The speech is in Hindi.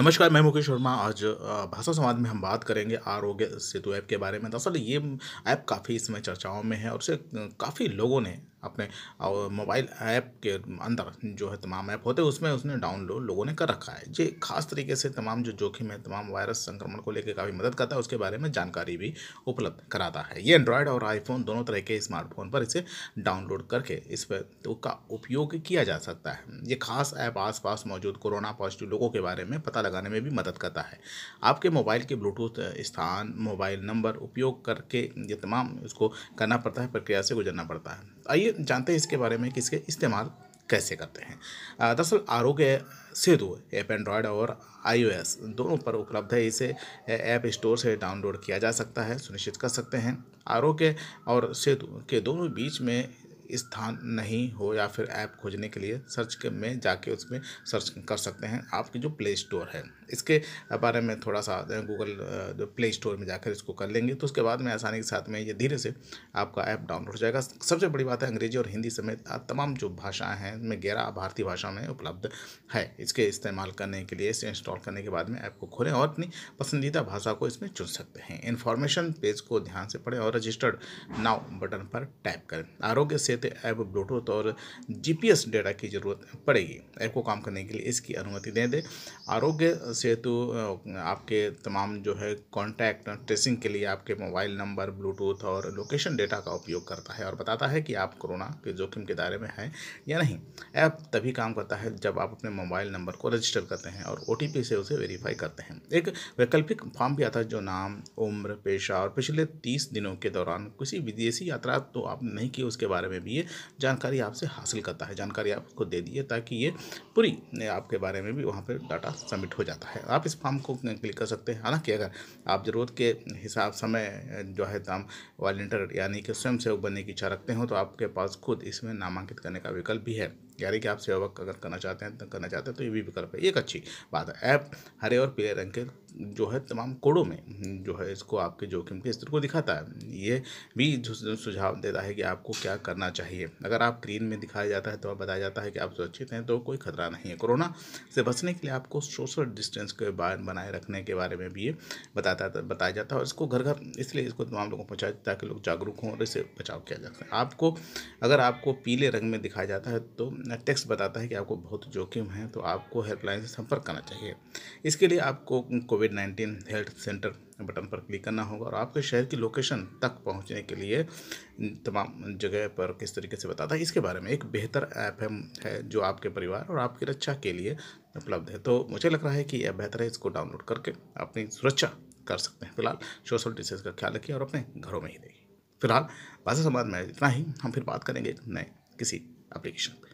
नमस्कार मैं मुकेश वर्मा आज भाषा समाज में हम बात करेंगे आरोग्य सेतु ऐप के बारे में दरअसल ये ऐप काफ़ी इसमें चर्चाओं में है और उसे काफ़ी लोगों ने अपने मोबाइल ऐप के अंदर जो है तमाम ऐप होते हैं उसमें उसने डाउनलोड लोगों ने कर रखा है ये खास तरीके से तमाम जो जोखिम है तमाम वायरस संक्रमण को लेकर काफ़ी मदद करता है उसके बारे में जानकारी भी उपलब्ध कराता है ये एंड्रॉयड और आईफोन दोनों तरह के स्मार्टफोन पर इसे डाउनलोड करके इस पर तो का उपयोग किया जा सकता है ये खास ऐप आस मौजूद कोरोना पॉजिटिव लोगों के बारे में पता लगाने में भी मदद करता है आपके मोबाइल के ब्लूटूथ स्थान मोबाइल नंबर उपयोग करके ये तमाम उसको करना पड़ता है प्रक्रिया से गुजरना पड़ता है आइए आइए जानते हैं इसके बारे में कि इसके इस्तेमाल कैसे करते हैं दरअसल आरोग्य सेतु ऐप एंड्रॉयड और आईओएस दोनों पर उपलब्ध है इसे ऐप स्टोर से डाउनलोड किया जा सकता है सुनिश्चित कर सकते हैं आरोग्य और सेतु के दोनों बीच में स्थान नहीं हो या फिर ऐप खोजने के लिए सर्च के में जाके उसमें सर्च कर सकते हैं आपकी जो प्ले स्टोर है इसके बारे में थोड़ा सा गूगल जो प्ले स्टोर में जाकर इसको कर लेंगे तो उसके बाद में आसानी के साथ में ये धीरे से आपका ऐप डाउनलोड हो जाएगा सबसे बड़ी बात है अंग्रेजी और हिंदी समेत तमाम जो भाषाएँ हैं उनमें ग्यारह भारतीय भाषा में उपलब्ध है इसके इस्तेमाल करने के लिए इसे इंस्टॉल करने के बाद में ऐप को खोलें और अपनी पसंदीदा भाषा को इसमें चुन सकते हैं इन्फॉर्मेशन पेज को ध्यान से पढ़ें और रजिस्टर्ड नाउ बटन पर टैप करें आरोग्य सेतु थे ऐप ब्लूटूथ तो और जीपीएस डेटा की ज़रूरत पड़ेगी ऐप को काम करने के लिए इसकी अनुमति दे दें आरोग्य सेतु आपके तमाम जो है कॉन्टैक्ट ट्रेसिंग के लिए आपके मोबाइल नंबर ब्लूटूथ और लोकेशन डेटा का उपयोग करता है और बताता है कि आप कोरोना के जोखिम के दायरे में हैं या नहीं ऐप तभी काम करता है जब आप अपने मोबाइल नंबर को रजिस्टर करते हैं और ओ से उसे वेरीफाई करते हैं एक वैकल्पिक फॉर्म भी आता है जो नाम उम्र पेशा और पिछले तीस दिनों के दौरान किसी विदेशी यात्रा तो आपने नहीं की उसके बारे में भी ये जानकारी आपसे हासिल करता है जानकारी आपको दे दी है ताकि ये पूरी आपके बारे में भी वहाँ पर डाटा सबमिट हो जाता है आप इस फॉर्म को क्लिक कर सकते हैं हालाँकि अगर आप ज़रूरत के हिसाब समय जो है दाम वॉल्टियर यानी कि स्वयं सेवक बनने की इच्छा रखते हो तो आपके पास खुद इसमें नामांकित करने का विकल्प भी है यानी कि आप सेवा अगर करना चाहते हैं तो करना चाहते हैं तो ये भी विकल्प है एक अच्छी बात है ऐप हरे और पीले रंग के जो है तमाम कोड़ों में जो है इसको आपके जोखिम के स्तर को दिखाता है ये भी सुझाव देता है कि आपको क्या करना चाहिए अगर आप ग्रीन में दिखाया जाता है तो आप बताया जाता है कि आप सुरक्षित हैं तो कोई खतरा नहीं है कोरोना से बचने के लिए आपको सोशल डिस्टेंस के बनाए रखने के बारे में भी ये बताता बताया जाता है और इसको घर घर इसलिए इसको तमाम लोगों को पहुँचाया ताकि लोग जागरूक हों और इससे बचाव किया जा सके आपको अगर आपको पीले रंग में दिखाया जाता है तो टेक्स्ट बताता है कि आपको बहुत जोखिम है तो आपको हेल्पलाइन से संपर्क करना चाहिए इसके लिए आपको COVID nineteen health centre button पर क्लिक करना होगा और आपके शहर की लोकेशन तक पहुंचने के लिए तमाम जगह पर किस तरीके से बताता है इसके बारे में एक बेहतर ऐप है जो आपके परिवार और आपकी रक्षा के लिए उपलब्ध है तो मुझे लग रहा है कि यह बेहतर है इसको डाउनलोड करके अपनी सुरक्षा कर सकते हैं फिलहाल सोशल डिस्टेंस का ख्याल रखिए और अपने घरों में ही रहिए फिलहाल भाषा संवाद में इतना ही हम फिर बात करेंगे नए किसी एप्लीकेशन पर